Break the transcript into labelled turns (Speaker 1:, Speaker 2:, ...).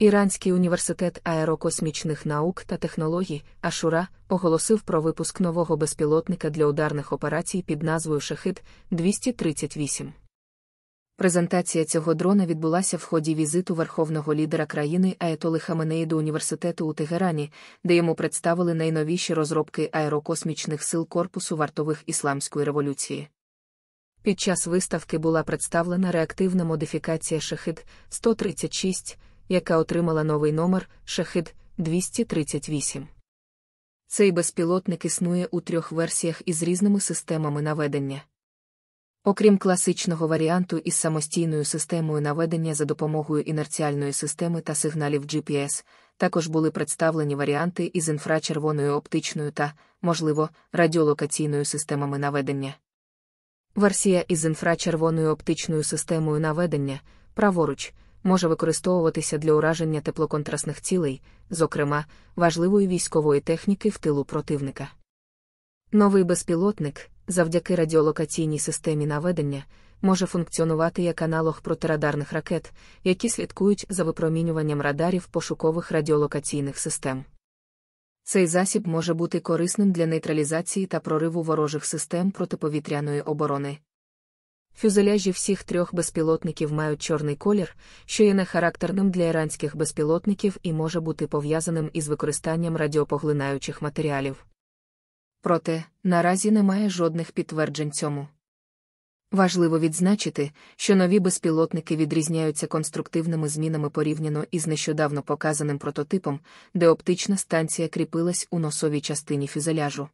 Speaker 1: Іранський університет аерокосмічних наук та технологій Ашура оголосив про випуск нового безпілотника для ударних операцій під назвою Шахид 238. Презентація цього дрона відбулася в ході візиту верховного лідера країни Аетоли Хаменеї до університету у Тегерані, де йому представили найновіші розробки аерокосмічних сил корпусу вартових ісламської революції. Під час виставки була представлена реактивна модифікація Шахид 136 яка отримала новий номер Шахид 238. Цей безпілотник існує у трьох версіях із різними системами наведення. Окрім класичного варіанту із самостійною системою наведення за допомогою інерціальної системи та сигналів GPS, також були представлені варіанти із інфрачервоною оптичною та, можливо, радіолокаційною системами наведення. Версія із інфрачервоною оптичною системою наведення праворуч може використовуватися для ураження теплоконтрасних цілей, зокрема, важливої військової техніки в тилу противника. Новий безпілотник, завдяки радіолокаційній системі наведення, може функціонувати як аналог протирадарних ракет, які слідкують за випромінюванням радарів пошукових радіолокаційних систем. Цей засіб може бути корисним для нейтралізації та прориву ворожих систем протиповітряної оборони, Фюзеляжі всіх трьох безпілотників мають чорний колір, що є нехарактерним для іранських безпілотників і може бути пов'язаним із використанням радіопоглинаючих матеріалів. Проте, наразі немає жодних підтверджень цьому. Важливо відзначити, що нові безпілотники відрізняються конструктивними змінами порівняно із нещодавно показаним прототипом, де оптична станція кріпилась у носовій частині фюзеляжу.